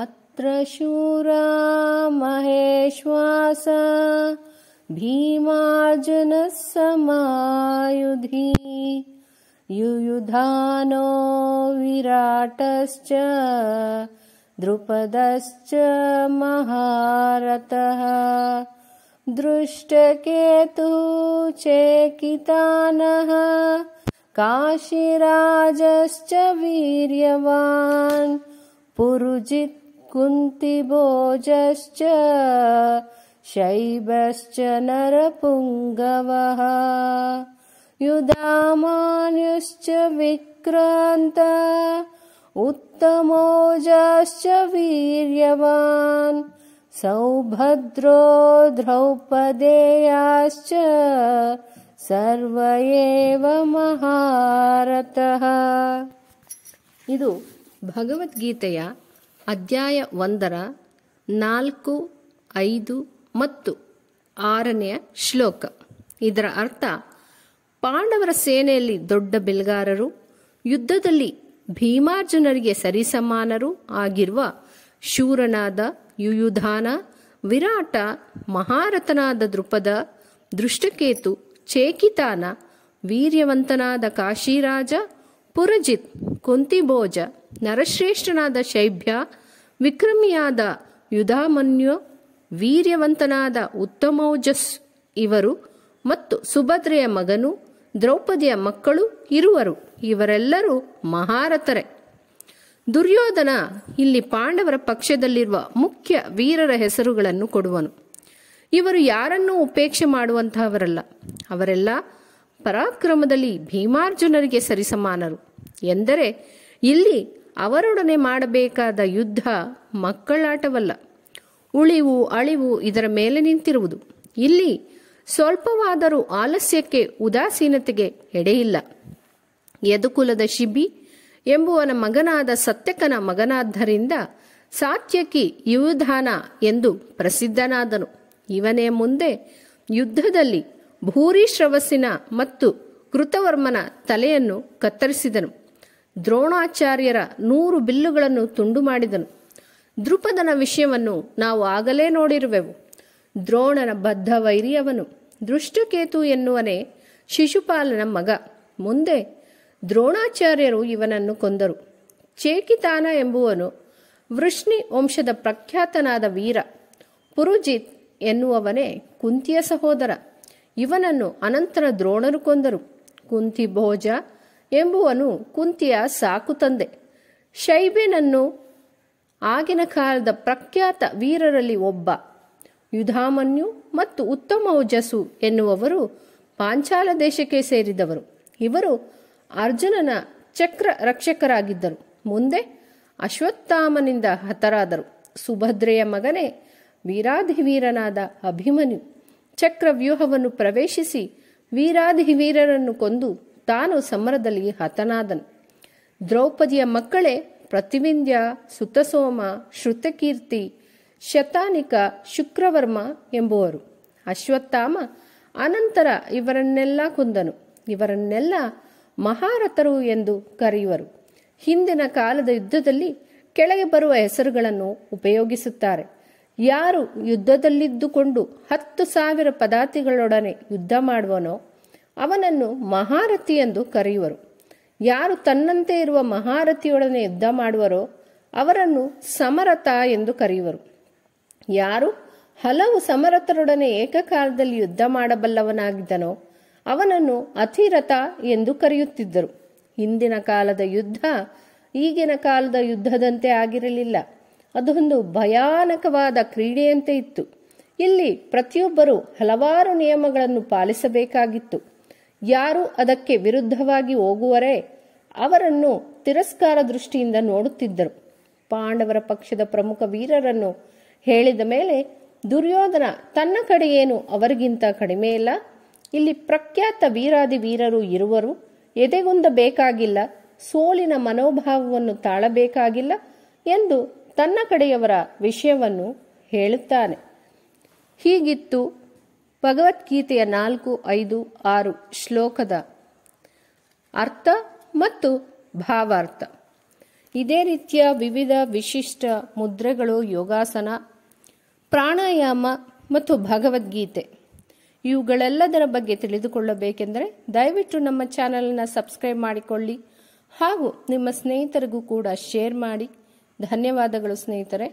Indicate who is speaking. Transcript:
Speaker 1: अत्र शूरा महेश्वास भीमार्जुनः समायुधि युयुधानो विराटश्च द्रुपदश्च महारतः दृष्टकेतु चेकितानः काशीराजश्च वीर्यवान् पुरुजित् कुन्तिभोजश्च शैवश्च नरपुङ्गवः युदामान्यश्च विक्रान्त उत्तमोजाश्च वीर्यवान् सौभद्रो द्रौपदेयाश्च सर्व एव महारतः इदु भगवद्गीतया ಅಧ್ಯಾಯ ಒಂದರ ನಾಲ್ಕು ಐದು ಮತ್ತು ಆರನೆಯ ಶ್ಲೋಕ ಇದರ ಅರ್ಥ ಪಾಂಡವರ ಸೇನೆಯಲ್ಲಿ ದೊಡ್ಡ ಬಿಲ್ಗಾರರು ಯುದ್ಧದಲ್ಲಿ ಭೀಮಾರ್ಜುನರಿಗೆ ಸರಿಸಮಾನರು ಆಗಿರುವ ಶೂರನಾದ ಯುಯುಧಾನ ವಿರಾಟ ಮಹಾರಥನಾದ ದೃಪದ ದೃಷ್ಟಕೇತು ಚೇಕಿತಾನ ವೀರ್ಯವಂತನಾದ ಕಾಶಿರಾಜ ಪುರಜಿತ್ ಕುಂತಿಭೋಜ ನರಶ್ರೇಷ್ಠನಾದ ಶೈಭ್ಯ ವಿಕ್ರಮಿಯಾದ ಯುಧಾಮನ್ಯು ವೀರ್ಯವಂತನಾದ ಉತ್ತಮೌಜಸ್ ಇವರು ಮತ್ತು ಸುಭದ್ರೆಯ ಮಗನು ದ್ರೌಪದಿಯ ಮಕ್ಕಳು ಇರುವರು ಇವರೆಲ್ಲರೂ ಮಹಾರಥರೆ ದುರ್ಯೋಧನ ಇಲ್ಲಿ ಪಾಂಡವರ ಪಕ್ಷದಲ್ಲಿರುವ ಮುಖ್ಯ ವೀರರ ಹೆಸರುಗಳನ್ನು ಕೊಡುವನು ಇವರು ಯಾರನ್ನೂ ಉಪೇಕ್ಷೆ ಮಾಡುವಂತಹವರಲ್ಲ ಅವರೆಲ್ಲ ಪರಾಕ್ರಮದಲ್ಲಿ ಭೀಮಾರ್ಜುನರಿಗೆ ಸರಿಸಮಾನರು ಎಂದರೆ ಇಲ್ಲಿ ಅವರೊಡನೆ ಮಾಡಬೇಕಾದ ಯುದ್ಧ ಮಕ್ಕಳಾಟವಲ್ಲ ಉಳಿವು ಅಳಿವು ಇದರ ಮೇಲೆ ನಿಂತಿರುವುದು ಇಲ್ಲಿ ಸ್ವಲ್ಪವಾದರೂ ಆಲಸ್ಯಕ್ಕೆ ಉದಾಸೀನತೆಗೆ ಎಡೆಯಿಲ್ಲ ಯದುಕುಲದ ಶಿಬಿ ಎಂಬುವನ ಮಗನಾದ ಸತ್ಯಕನ ಮಗನಾದ್ದರಿಂದ ಸಾತ್ಯಕಿ ಯುವಧಾನ ಎಂದು ಪ್ರಸಿದ್ಧನಾದನು ಇವನೇ ಮುಂದೆ ಯುದ್ಧದಲ್ಲಿ ಭೂರಿ ಶ್ರವಸ್ಸಿನ ಮತ್ತು ಕೃತವರ್ಮನ ತಲೆಯನ್ನು ಕತ್ತರಿಸಿದನು ದ್ರೋಣಾಚಾರ್ಯರ ನೂರು ಬಿಲ್ಲುಗಳನ್ನು ತುಂಡು ಮಾಡಿದನು ದೃಪದನ ವಿಷಯವನ್ನು ನಾವು ಆಗಲೇ ನೋಡಿರುವೆವು ದ್ರೋಣನ ಬದ್ಧ ವೈರಿಯವನು ದೃಷ್ಟಕೇತು ಎನ್ನುವನೇ ಶಿಶುಪಾಲನ ಮಗ ಮುಂದೆ ದ್ರೋಣಾಚಾರ್ಯರು ಇವನನ್ನು ಕೊಂದರು ಚೇಕಿತಾನ ಎಂಬುವನು ವೃಷ್ಣಿ ವಂಶದ ಪ್ರಖ್ಯಾತನಾದ ವೀರ ಪುರುಜಿತ್ ಎನ್ನುವವನೇ ಕುಂತಿಯ ಸಹೋದರ ಇವನನ್ನು ಅನಂತರ ದ್ರೋಣರು ಕೊಂದರು ಕುಂತಿ ಭೋಜ ಎಂಬುವನು ಕುಂತಿಯ ಸಾಕು ತಂದೆ ಶೈಬೆನನ್ನು ಆಗಿನ ಕಾಲದ ಪ್ರಖ್ಯಾತ ವೀರರಲ್ಲಿ ಒಬ್ಬ ಯುಧಾಮನ್ಯು ಮತ್ತು ಉತ್ತಮ ಓಜಸ್ಸು ಎನ್ನುವವರು ಪಾಂಚಾಲ ದೇಶಕ್ಕೆ ಸೇರಿದವರು ಇವರು ಅರ್ಜುನನ ಚಕ್ರ ರಕ್ಷಕರಾಗಿದ್ದರು ಮುಂದೆ ಅಶ್ವತ್ಥಾಮನಿಂದ ಹತರಾದರು ಸುಭದ್ರೆಯ ಮಗನೇ ವೀರಾಧಿವೀರನಾದ ಅಭಿಮನ್ಯು ಚಕ್ರವ್ಯೂಹವನ್ನು ಪ್ರವೇಶಿಸಿ ವೀರಾಧಿವೀರರನ್ನು ಕೊಂದು ತಾನು ಸಮರದಲ್ಲಿ ಹತನಾದನು ದ್ರೌಪದಿಯ ಮಕ್ಕಳೇ ಪ್ರತಿವಿಂಧ್ಯ ಸುತಸೋಮ ಶ್ರುತಕೀರ್ತಿ ಶತಾನಿಕ ಶುಕ್ರವರ್ಮ ಎಂಬುವರು ಅಶ್ವತ್ಥಾಮ ಅನಂತರ ಇವರನ್ನೆಲ್ಲ ಕುಂದನು ಇವರನ್ನೆಲ್ಲ ಮಹಾರಥರು ಎಂದು ಕರೆಯುವರು ಹಿಂದಿನ ಕಾಲದ ಯುದ್ಧದಲ್ಲಿ ಕೆಳಗೆ ಬರುವ ಹೆಸರುಗಳನ್ನು ಉಪಯೋಗಿಸುತ್ತಾರೆ ಯಾರು ಯುದ್ಧದಲ್ಲಿದ್ದುಕೊಂಡು ಹತ್ತು ಸಾವಿರ ಪದಾತಿಗಳೊಡನೆ ಯುದ್ಧ ಮಾಡುವನೋ ಅವನನ್ನು ಮಹಾರಥಿ ಎಂದು ಕರೆಯುವರು ಯಾರು ತನ್ನಂತೆ ಇರುವ ಮಹಾರಥಿಯೊಡನೆ ಯುದ್ಧ ಮಾಡುವರೋ ಅವರನ್ನು ಸಮರಥ ಎಂದು ಕರೆಯುವರು ಯಾರು ಹಲವು ಸಮರಥರೊಡನೆ ಏಕಕಾಲದಲ್ಲಿ ಯುದ್ಧ ಮಾಡಬಲ್ಲವನಾಗಿದ್ದನೋ ಅವನನ್ನು ಅತಿರಥ ಎಂದು ಕರೆಯುತ್ತಿದ್ದರು ಹಿಂದಿನ ಕಾಲದ ಯುದ್ಧ ಈಗಿನ ಕಾಲದ ಯುದ್ಧದಂತೆ ಆಗಿರಲಿಲ್ಲ ಅದೊಂದು ಭಯಾನಕವಾದ ಕ್ರೀಡೆಯಂತೆ ಇತ್ತು ಇಲ್ಲಿ ಪ್ರತಿಯೊಬ್ಬರೂ ಹಲವಾರು ನಿಯಮಗಳನ್ನು ಪಾಲಿಸಬೇಕಾಗಿತ್ತು ಯಾರು ಅದಕ್ಕೆ ವಿರುದ್ಧವಾಗಿ ಹೋಗುವರೇ ಅವರನ್ನು ತಿರಸ್ಕಾರ ದೃಷ್ಟಿಯಿಂದ ನೋಡುತ್ತಿದ್ದರು ಪಾಂಡವರ ಪಕ್ಷದ ಪ್ರಮುಖ ವೀರರನ್ನು ಹೇಳಿದ ಮೇಲೆ ದುರ್ಯೋಧನ ತನ್ನ ಕಡೆಯೇನು ಅವರಿಗಿಂತ ಕಡಿಮೆ ಇಲ್ಲ ಇಲ್ಲಿ ಪ್ರಖ್ಯಾತ ವೀರಾದಿ ವೀರರು ಇರುವರು ಎದೆಗುಂದ ಬೇಕಾಗಿಲ್ಲ ಸೋಲಿನ ಮನೋಭಾವವನ್ನು ತಾಳಬೇಕಾಗಿಲ್ಲ ಎಂದು ತನ್ನ ಕಡೆಯವರ ವಿಷಯವನ್ನು ಹೇಳುತ್ತಾನೆ ಹೀಗಿತ್ತು ಭಗವದ್ಗೀತೆಯ ನಾಲ್ಕು ಐದು ಆರು ಶ್ಲೋಕದ ಅರ್ಥ ಮತ್ತು ಭಾವಾರ್ಥ ಇದೇ ರೀತಿಯ ವಿವಿಧ ವಿಶಿಷ್ಟ ಮುದ್ರೆಗಳು ಯೋಗಾಸನ ಪ್ರಾಣಾಯಾಮ ಮತ್ತು ಭಗವದ್ಗೀತೆ ಇವುಗಳೆಲ್ಲದರ ಬಗ್ಗೆ ತಿಳಿದುಕೊಳ್ಳಬೇಕೆಂದರೆ ದಯವಿಟ್ಟು ನಮ್ಮ ಚಾನಲನ್ನು ಸಬ್ಸ್ಕ್ರೈಬ್ ಮಾಡಿಕೊಳ್ಳಿ ಹಾಗೂ ನಿಮ್ಮ ಸ್ನೇಹಿತರಿಗೂ ಕೂಡ ಶೇರ್ ಮಾಡಿ ಧನ್ಯವಾದಗಳು ಸ್ನೇಹಿತರೆ